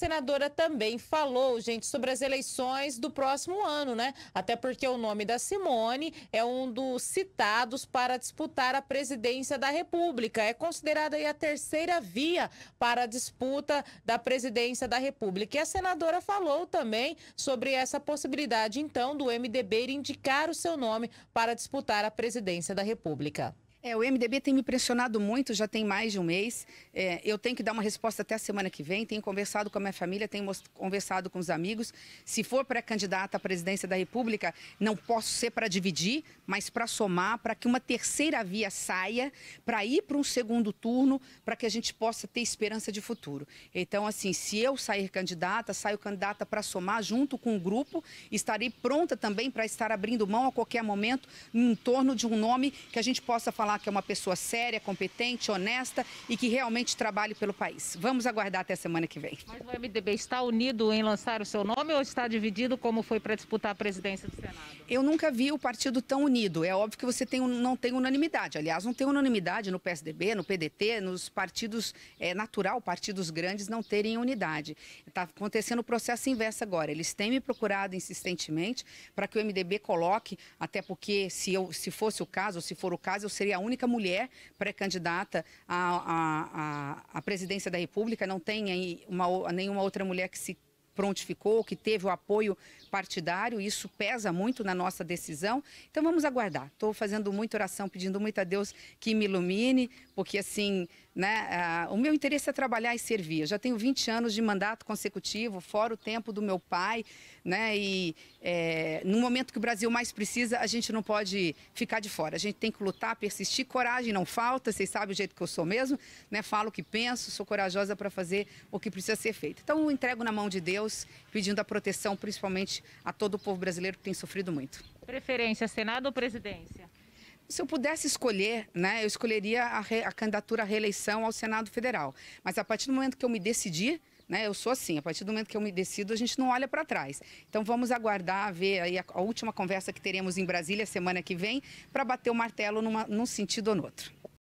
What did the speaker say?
senadora também falou, gente, sobre as eleições do próximo ano, né? Até porque o nome da Simone é um dos citados para disputar a presidência da República. É considerada aí a terceira via para a disputa da presidência da República. E a senadora falou também sobre essa possibilidade, então, do MDB indicar o seu nome para disputar a presidência da República. É, o MDB tem me impressionado muito, já tem mais de um mês. É, eu tenho que dar uma resposta até a semana que vem. Tenho conversado com a minha família, tenho conversado com os amigos. Se for para candidata à presidência da República, não posso ser para dividir, mas para somar, para que uma terceira via saia, para ir para um segundo turno, para que a gente possa ter esperança de futuro. Então, assim, se eu sair candidata, saio candidata para somar junto com o um grupo, estarei pronta também para estar abrindo mão a qualquer momento em torno de um nome que a gente possa falar falar que é uma pessoa séria, competente, honesta e que realmente trabalhe pelo país. Vamos aguardar até a semana que vem. Mas o MDB está unido em lançar o seu nome ou está dividido como foi para disputar a presidência do Senado? Eu nunca vi o partido tão unido. É óbvio que você tem, não tem unanimidade. Aliás, não tem unanimidade no PSDB, no PDT, nos partidos. É natural partidos grandes não terem unidade. Está acontecendo o processo inverso agora. Eles têm me procurado insistentemente para que o MDB coloque, até porque se, eu, se fosse o caso, se for o caso, eu seria única mulher pré-candidata à, à, à, presidência da República, não tem uma, nenhuma outra mulher que se prontificou, que teve o apoio partidário, isso pesa muito na nossa decisão. Então vamos aguardar. Estou fazendo muita oração, pedindo muito a Deus que me ilumine, porque assim né? Ah, o meu interesse é trabalhar e servir. Eu já tenho 20 anos de mandato consecutivo, fora o tempo do meu pai, né? E é, no momento que o Brasil mais precisa, a gente não pode ficar de fora. A gente tem que lutar, persistir, coragem não falta. Vocês sabem o jeito que eu sou mesmo, né? Falo o que penso, sou corajosa para fazer o que precisa ser feito. Então, eu entrego na mão de Deus, pedindo a proteção, principalmente a todo o povo brasileiro que tem sofrido muito. Preferência, Senado ou presidência? Se eu pudesse escolher, né, eu escolheria a, re, a candidatura à reeleição ao Senado Federal. Mas a partir do momento que eu me decidi, né, eu sou assim, a partir do momento que eu me decido, a gente não olha para trás. Então vamos aguardar ver aí a, a, última conversa que teremos em Brasília semana que vem para bater o martelo numa, num sentido ou no outro.